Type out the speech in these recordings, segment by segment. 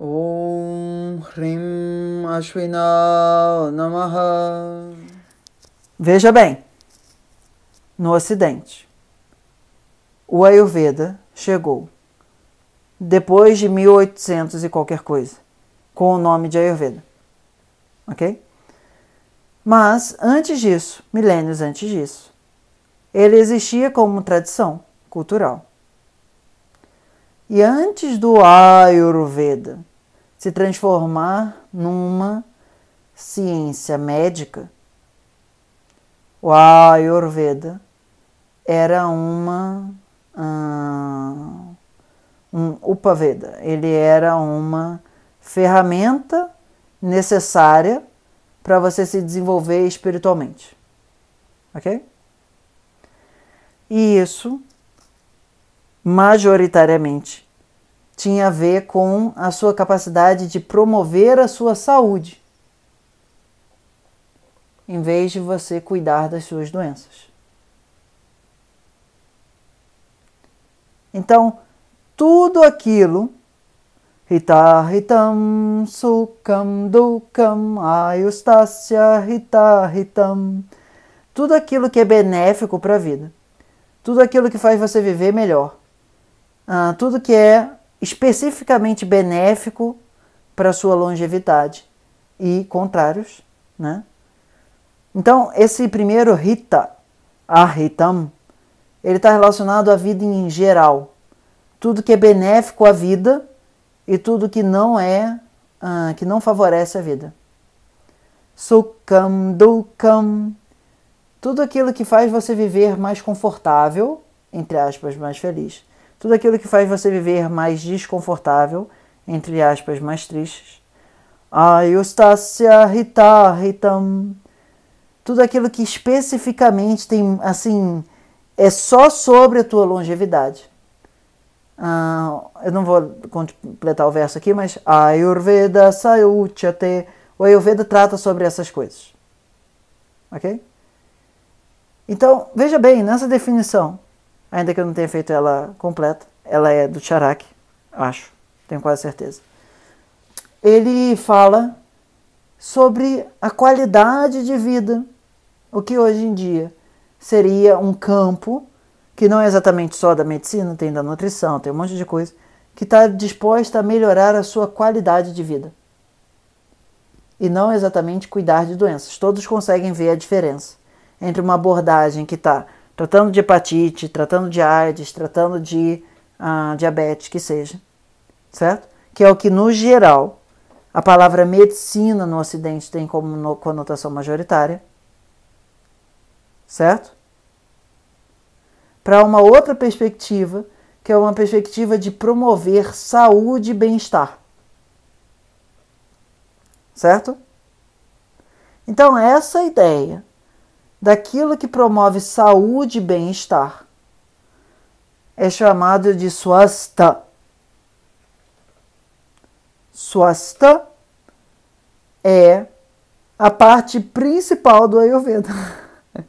Om Hrim Ashwina Namaha. Veja bem, no Ocidente, o Ayurveda chegou depois de 1800 e qualquer coisa, com o nome de Ayurveda. Ok? Mas, antes disso, milênios antes disso, ele existia como tradição cultural e antes do Ayurveda se transformar numa ciência médica, o Ayurveda era uma ah, um Upaveda, ele era uma ferramenta necessária para você se desenvolver espiritualmente. OK? E isso, majoritariamente, tinha a ver com a sua capacidade de promover a sua saúde, em vez de você cuidar das suas doenças. Então, tudo aquilo Hita hitam sukam dukam ayustasya hita hitam. Tudo aquilo que é benéfico para a vida. Tudo aquilo que faz você viver melhor. Ah, tudo que é especificamente benéfico para sua longevidade e contrários, né? Então, esse primeiro Rita, Arritam, ele está relacionado à vida em geral. Tudo que é benéfico à vida e tudo que não é, uh, que não favorece a vida. Sukham, Dukam, tudo aquilo que faz você viver mais confortável, entre aspas, mais feliz tudo aquilo que faz você viver mais desconfortável, entre aspas, mais tristes. Ayustasya hita ritam Tudo aquilo que especificamente tem, assim, é só sobre a tua longevidade. Ah, eu não vou completar o verso aqui, mas Ayurveda sayuchate. O Ayurveda trata sobre essas coisas. Ok? Então, veja bem, nessa definição, Ainda que eu não tenha feito ela completa. Ela é do Charak, acho. Tenho quase certeza. Ele fala sobre a qualidade de vida. O que hoje em dia seria um campo que não é exatamente só da medicina, tem da nutrição, tem um monte de coisa, que está disposta a melhorar a sua qualidade de vida. E não exatamente cuidar de doenças. Todos conseguem ver a diferença entre uma abordagem que está tratando de hepatite, tratando de AIDS, tratando de ah, diabetes, que seja, certo? Que é o que, no geral, a palavra medicina no Ocidente tem como conotação majoritária, certo? Para uma outra perspectiva, que é uma perspectiva de promover saúde e bem-estar, certo? Então, essa é ideia daquilo que promove saúde e bem-estar. É chamado de swasta. Swasta é a parte principal do Ayurveda,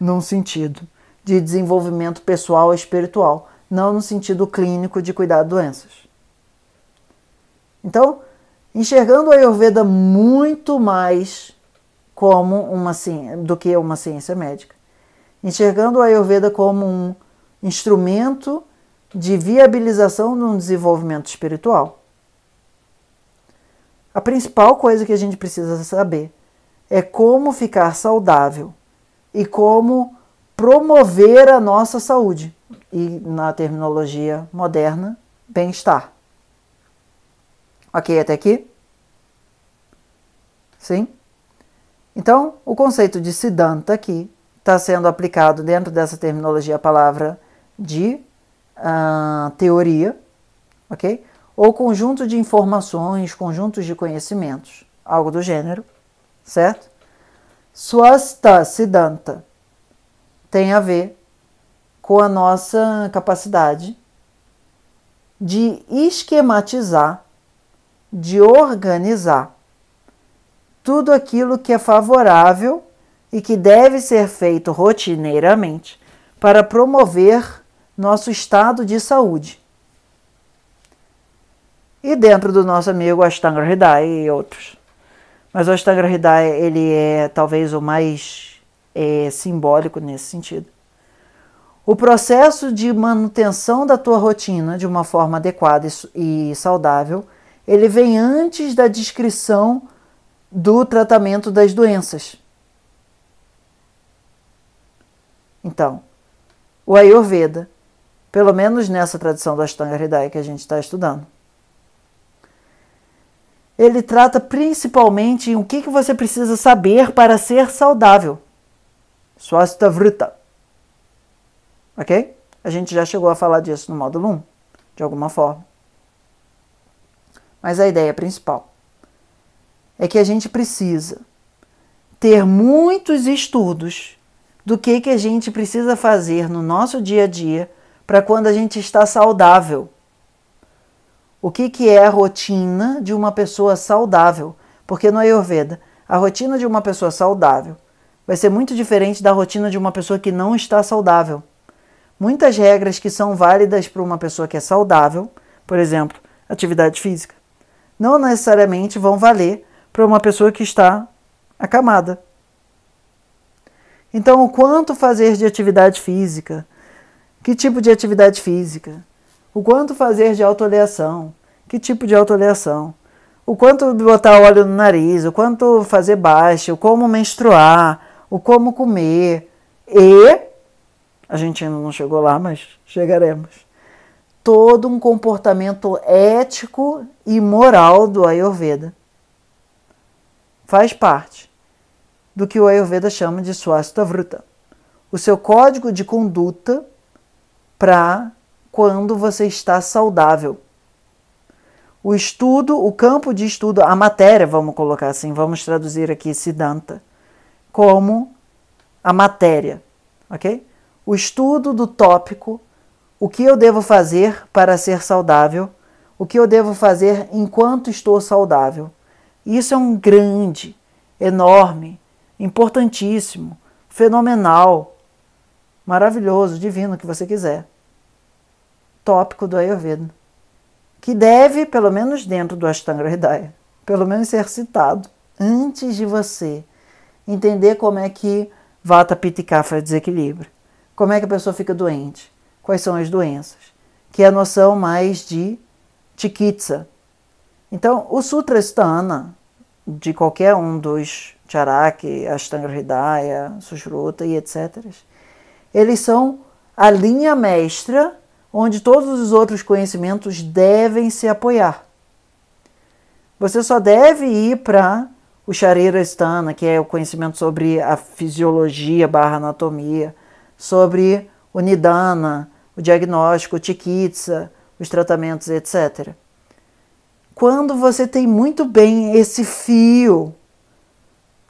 num sentido de desenvolvimento pessoal e espiritual, não no sentido clínico de cuidar de doenças. Então, enxergando o Ayurveda muito mais como uma do que uma ciência médica, enxergando a Ayurveda como um instrumento de viabilização de um desenvolvimento espiritual. A principal coisa que a gente precisa saber é como ficar saudável e como promover a nossa saúde e, na terminologia moderna, bem-estar. Ok, até aqui? Sim? Então, o conceito de Siddhanta aqui está sendo aplicado dentro dessa terminologia a palavra de uh, teoria, ok? Ou conjunto de informações, conjuntos de conhecimentos, algo do gênero, certo? Swasta Siddhanta tem a ver com a nossa capacidade de esquematizar, de organizar tudo aquilo que é favorável e que deve ser feito rotineiramente para promover nosso estado de saúde. E dentro do nosso amigo Ashtanga Hridaya e outros. Mas o Ashtanga Hridaya ele é talvez o mais é, simbólico nesse sentido. O processo de manutenção da tua rotina de uma forma adequada e saudável, ele vem antes da descrição do tratamento das doenças. Então, o Ayurveda, pelo menos nessa tradição do Ashtanga Hridaya que a gente está estudando, ele trata principalmente em o que, que você precisa saber para ser saudável. Swastha Vritta. Ok? A gente já chegou a falar disso no módulo 1, de alguma forma. Mas a ideia principal é que a gente precisa ter muitos estudos do que, que a gente precisa fazer no nosso dia a dia para quando a gente está saudável. O que, que é a rotina de uma pessoa saudável? Porque no Ayurveda, a rotina de uma pessoa saudável vai ser muito diferente da rotina de uma pessoa que não está saudável. Muitas regras que são válidas para uma pessoa que é saudável, por exemplo, atividade física, não necessariamente vão valer para uma pessoa que está acamada. Então, o quanto fazer de atividade física? Que tipo de atividade física? O quanto fazer de autoleação? Que tipo de autoleação? O quanto botar óleo no nariz? O quanto fazer baixo? O como menstruar? O como comer? E a gente ainda não chegou lá, mas chegaremos. Todo um comportamento ético e moral do Ayurveda faz parte do que o Ayurveda chama de Swastavruta, o seu código de conduta para quando você está saudável. O estudo, o campo de estudo, a matéria, vamos colocar assim, vamos traduzir aqui Siddhanta, como a matéria, ok? O estudo do tópico, o que eu devo fazer para ser saudável, o que eu devo fazer enquanto estou saudável e isso é um grande, enorme, importantíssimo, fenomenal, maravilhoso, divino, que você quiser, tópico do Ayurveda, que deve, pelo menos dentro do Ashtanga Hridaya, pelo menos ser citado antes de você entender como é que Vata, Pitta e Kapha desequilibra, como é que a pessoa fica doente, quais são as doenças, que é a noção mais de Tikitsa, então, o Sutra Stana, de qualquer um dos Charaki, Ashtanga Hridaya, Sushruta e etc., eles são a linha mestra onde todos os outros conhecimentos devem se apoiar. Você só deve ir para o Sharira Sthana, que é o conhecimento sobre a fisiologia barra anatomia, sobre o Nidana, o diagnóstico, o Tikitsa, os tratamentos, etc quando você tem muito bem esse fio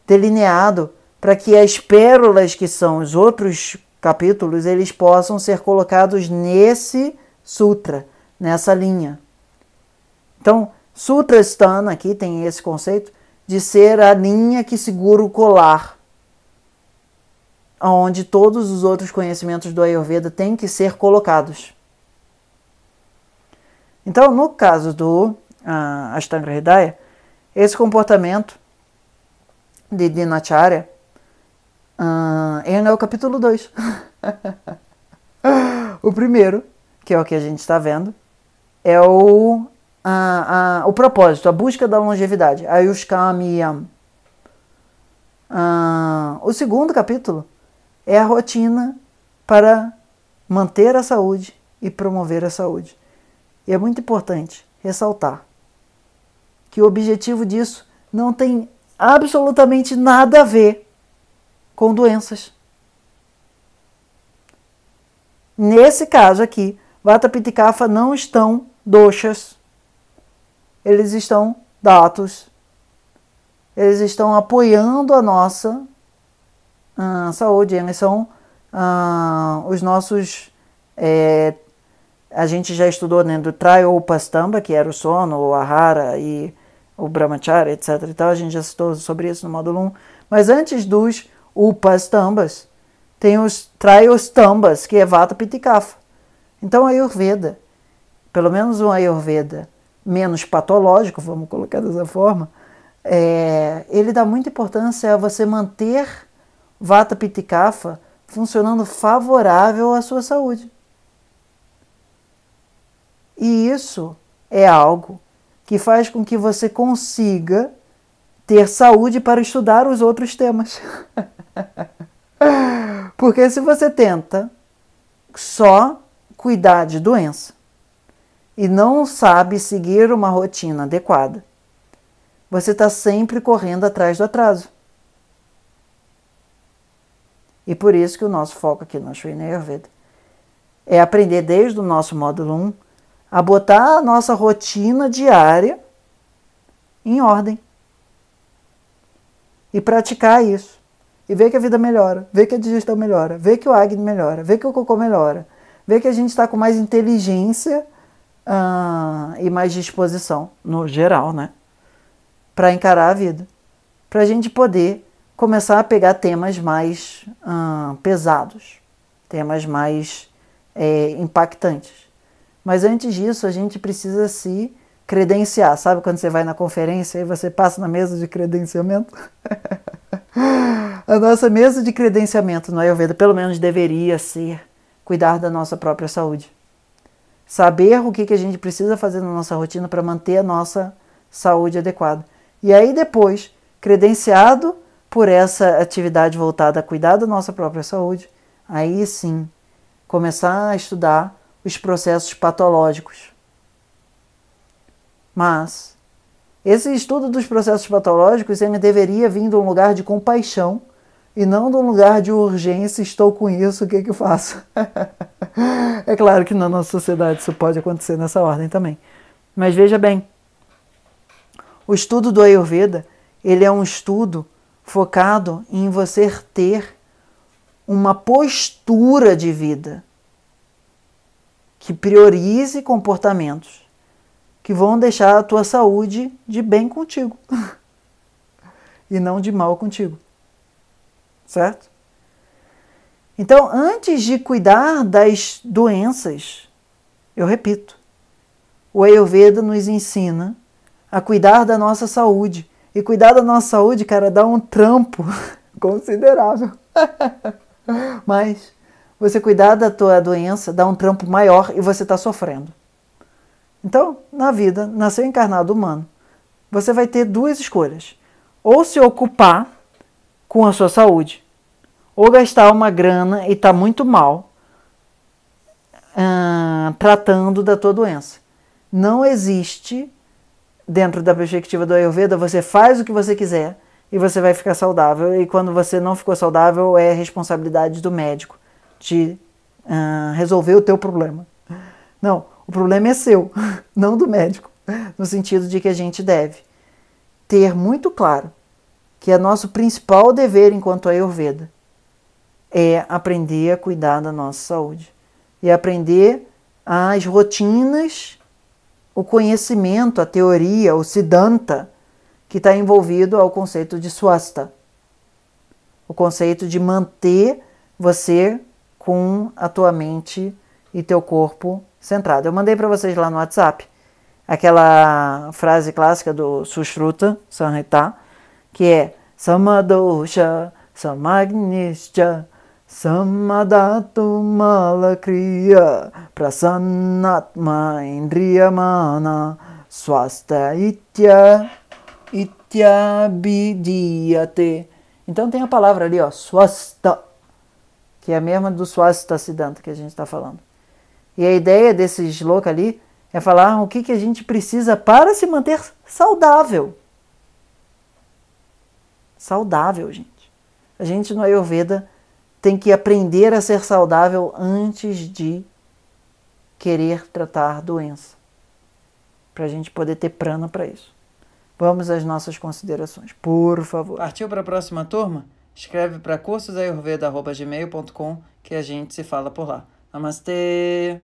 delineado para que as pérolas que são os outros capítulos eles possam ser colocados nesse sutra, nessa linha. Então, sutra stana aqui tem esse conceito de ser a linha que segura o colar, onde todos os outros conhecimentos do Ayurveda têm que ser colocados. Então, no caso do a Ashtanga Hridaya, esse comportamento de Dinacharya uh, é o capítulo 2. o primeiro, que é o que a gente está vendo, é o, o propósito, a busca da longevidade, Ayushkamiyam. Uh, o segundo capítulo é a rotina para manter a saúde e promover a saúde. E é muito importante ressaltar que o objetivo disso não tem absolutamente nada a ver com doenças. Nesse caso aqui, Vata Pitikafa não estão doxas, eles estão datos, eles estão apoiando a nossa saúde, eles são os nossos. É, a gente já estudou né, do Triopastamba, que era o sono, o Ahara e o brahmacharya, etc. E tal. A gente já citou sobre isso no módulo 1. Mas antes dos upas tambas, tem os tambas que é vata pitikafa. Então, a Ayurveda, pelo menos um Ayurveda menos patológico, vamos colocar dessa forma, é, ele dá muita importância a você manter vata pitikafa funcionando favorável à sua saúde. E isso é algo que faz com que você consiga ter saúde para estudar os outros temas. Porque se você tenta só cuidar de doença e não sabe seguir uma rotina adequada, você está sempre correndo atrás do atraso. E por isso que o nosso foco aqui no Sri Ayurveda é aprender desde o nosso módulo 1 a botar a nossa rotina diária em ordem. E praticar isso. E ver que a vida melhora, ver que a digestão melhora, ver que o acne melhora, ver que o cocô melhora, ver que a gente está com mais inteligência uh, e mais disposição, no geral, né? Para encarar a vida. Para a gente poder começar a pegar temas mais uh, pesados, temas mais é, impactantes. Mas antes disso, a gente precisa se credenciar. Sabe quando você vai na conferência e você passa na mesa de credenciamento? a nossa mesa de credenciamento no Ayurveda, pelo menos deveria ser cuidar da nossa própria saúde. Saber o que, que a gente precisa fazer na nossa rotina para manter a nossa saúde adequada. E aí depois, credenciado por essa atividade voltada a cuidar da nossa própria saúde, aí sim, começar a estudar os processos patológicos. Mas esse estudo dos processos patológicos ele deveria vir de um lugar de compaixão e não de um lugar de urgência, estou com isso, o que, é que eu faço? é claro que na nossa sociedade isso pode acontecer nessa ordem também. Mas veja bem, o estudo do Ayurveda, ele é um estudo focado em você ter uma postura de vida que priorize comportamentos que vão deixar a tua saúde de bem contigo e não de mal contigo. Certo? Então, antes de cuidar das doenças, eu repito, o Ayurveda nos ensina a cuidar da nossa saúde. E cuidar da nossa saúde, cara, dá um trampo considerável. Mas você cuidar da tua doença dá um trampo maior e você está sofrendo. Então, na vida, nasceu encarnado humano, você vai ter duas escolhas: ou se ocupar com a sua saúde, ou gastar uma grana e está muito mal ah, tratando da tua doença. Não existe, dentro da perspectiva do Ayurveda, você faz o que você quiser e você vai ficar saudável. E quando você não ficou saudável, é responsabilidade do médico te uh, resolver o teu problema. Não, o problema é seu, não do médico. No sentido de que a gente deve ter muito claro que é nosso principal dever enquanto Ayurveda é aprender a cuidar da nossa saúde e aprender as rotinas, o conhecimento, a teoria, o siddhanta que está envolvido ao conceito de swasta, o conceito de manter você com a tua mente e teu corpo centrado. Eu mandei para vocês lá no WhatsApp aquela frase clássica do Sushruta Sanhita, que é Samadosha Samagnischa Samadhatu Malakriya Prasannatma Indriyamana Swasta Itya Ityabhidiyate Então tem a palavra ali, ó, Swasta que é a mesma do Siddhanta que a gente está falando. E a ideia desse shloka ali é falar ah, o que, que a gente precisa para se manter saudável. Saudável, gente. A gente no Ayurveda tem que aprender a ser saudável antes de querer tratar doença. Para a gente poder ter prana para isso. Vamos às nossas considerações, por favor. Partiu para a próxima turma? Escreve para cursosayurveda.gmail.com que a gente se fala por lá. Namastê!